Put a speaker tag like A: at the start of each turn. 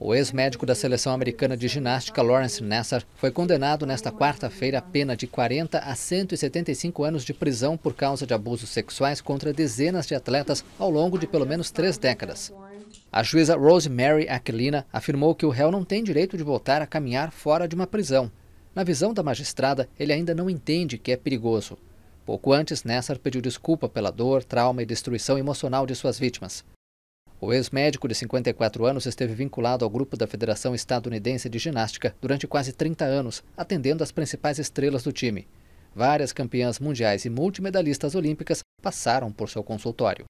A: O ex-médico da seleção americana de ginástica, Lawrence Nassar, foi condenado nesta quarta-feira a pena de 40 a 175 anos de prisão por causa de abusos sexuais contra dezenas de atletas ao longo de pelo menos três décadas. A juíza Rosemary Aquilina afirmou que o réu não tem direito de voltar a caminhar fora de uma prisão. Na visão da magistrada, ele ainda não entende que é perigoso. Pouco antes, Nessar pediu desculpa pela dor, trauma e destruição emocional de suas vítimas. O ex-médico de 54 anos esteve vinculado ao grupo da Federação Estadunidense de Ginástica durante quase 30 anos, atendendo as principais estrelas do time. Várias campeãs mundiais e multimedalistas olímpicas passaram
B: por seu consultório.